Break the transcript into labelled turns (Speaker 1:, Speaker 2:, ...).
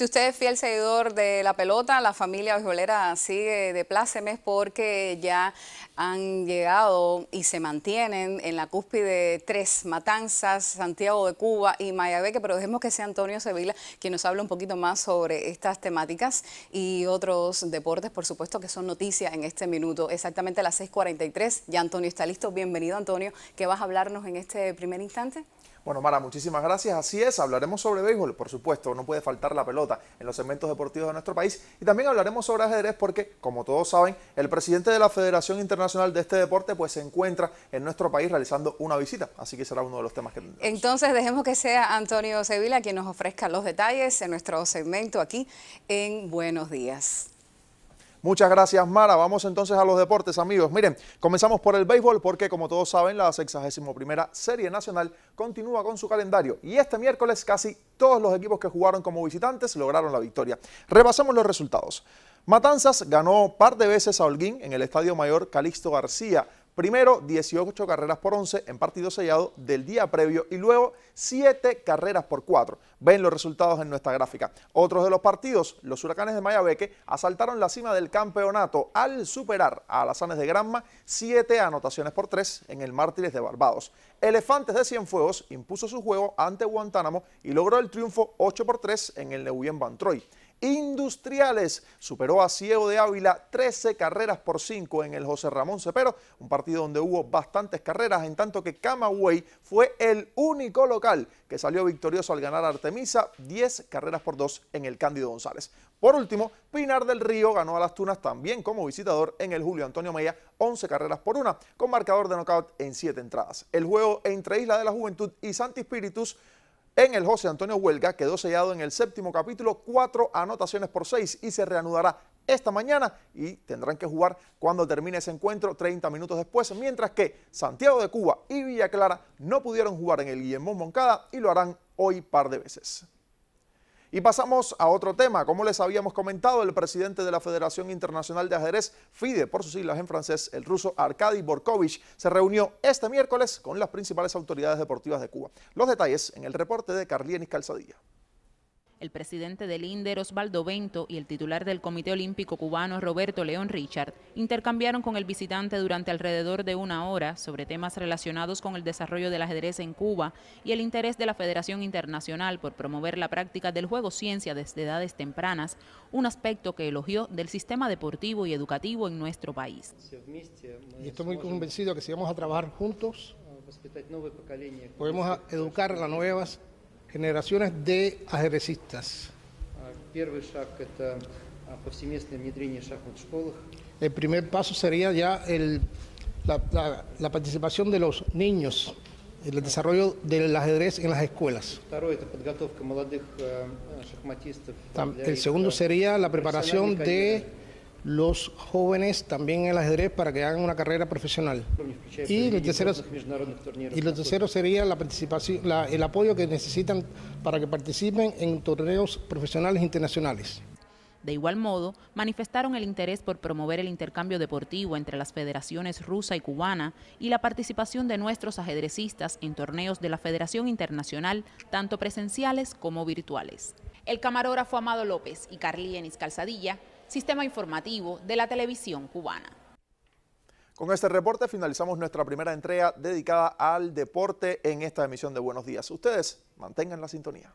Speaker 1: Si usted es fiel seguidor de la pelota, la familia Béisbolera sigue de plácemes porque ya han llegado y se mantienen en la cúspide tres Matanzas, Santiago de Cuba y Mayabeque, pero dejemos que sea Antonio Sevilla quien nos hable un poquito más sobre estas temáticas y otros deportes, por supuesto, que son noticias en este minuto. Exactamente a las 6.43, ya Antonio está listo. Bienvenido, Antonio. ¿Qué vas a hablarnos en este
Speaker 2: primer instante? Bueno, Mara, muchísimas gracias. Así es, hablaremos sobre béisbol, por supuesto, no puede faltar la pelota en los segmentos deportivos de nuestro país. Y también hablaremos sobre ajedrez porque, como todos saben, el presidente de la Federación Internacional de este deporte pues se encuentra en nuestro país realizando una visita. Así que será uno de los temas que tendremos.
Speaker 1: Entonces dejemos que sea Antonio Sevilla quien nos ofrezca los detalles en nuestro segmento aquí en Buenos Días.
Speaker 2: Muchas gracias, Mara. Vamos entonces a los deportes, amigos. Miren, comenzamos por el béisbol porque, como todos saben, la 61 Serie Nacional continúa con su calendario y este miércoles casi todos los equipos que jugaron como visitantes lograron la victoria. Repasemos los resultados. Matanzas ganó par de veces a Holguín en el Estadio Mayor Calixto García Primero, 18 carreras por 11 en partido sellado del día previo y luego 7 carreras por 4. Ven los resultados en nuestra gráfica. Otros de los partidos, los huracanes de Mayabeque asaltaron la cima del campeonato al superar a Alazanes de Granma 7 anotaciones por 3 en el Mártires de Barbados. Elefantes de Cienfuegos impuso su juego ante Guantánamo y logró el triunfo 8 por 3 en el Neuyen Bantroy industriales. Superó a Ciego de Ávila 13 carreras por 5 en el José Ramón Cepero, un partido donde hubo bastantes carreras, en tanto que Camagüey fue el único local que salió victorioso al ganar Artemisa 10 carreras por 2 en el Cándido González. Por último, Pinar del Río ganó a las Tunas también como visitador en el Julio Antonio Mella, 11 carreras por una, con marcador de knockout en 7 entradas. El juego entre Isla de la Juventud y Santi Espíritus en el José Antonio Huelga quedó sellado en el séptimo capítulo, cuatro anotaciones por seis y se reanudará esta mañana y tendrán que jugar cuando termine ese encuentro 30 minutos después, mientras que Santiago de Cuba y Villa Clara no pudieron jugar en el Guillermo Moncada y lo harán hoy par de veces. Y pasamos a otro tema. Como les habíamos comentado, el presidente de la Federación Internacional de Ajedrez, FIDE, por sus siglas en francés, el ruso Arkady Borkovich, se reunió este miércoles con las principales autoridades deportivas de Cuba. Los detalles en el reporte de Carlienis Calzadilla
Speaker 3: el presidente del INDER Osvaldo Bento y el titular del Comité Olímpico Cubano Roberto León Richard intercambiaron con el visitante durante alrededor de una hora sobre temas relacionados con el desarrollo del ajedrez en Cuba y el interés de la Federación Internacional por promover la práctica del juego ciencia desde edades tempranas, un aspecto que elogió del sistema deportivo y educativo en nuestro país.
Speaker 4: Y estoy muy convencido que si vamos a trabajar juntos, podemos educar las nuevas generaciones de ajedrecistas. El primer paso sería ya la, la, participación de los niños, el desarrollo del ajedrez en las escuelas. Э, el segundo э, sería la preparación de los jóvenes también en el ajedrez para que hagan una carrera profesional. Y lo tercero, y sería la participación, el apoyo que necesitan para que participen en torneos profesionales internacionales.
Speaker 3: De igual modo, manifestaron el interés por promover el intercambio deportivo entre las federaciones rusa y cubana y la participación de nuestros ajedrecistas en torneos de la Federación Internacional, tanto presenciales como virtuales. El camarógrafo Amado López y Carlienis Calzadilla sistema informativo de la televisión cubana.
Speaker 2: Con este reporte finalizamos nuestra primera entrega dedicada al deporte en esta emisión de Buenos Días. Ustedes mantengan la sintonía.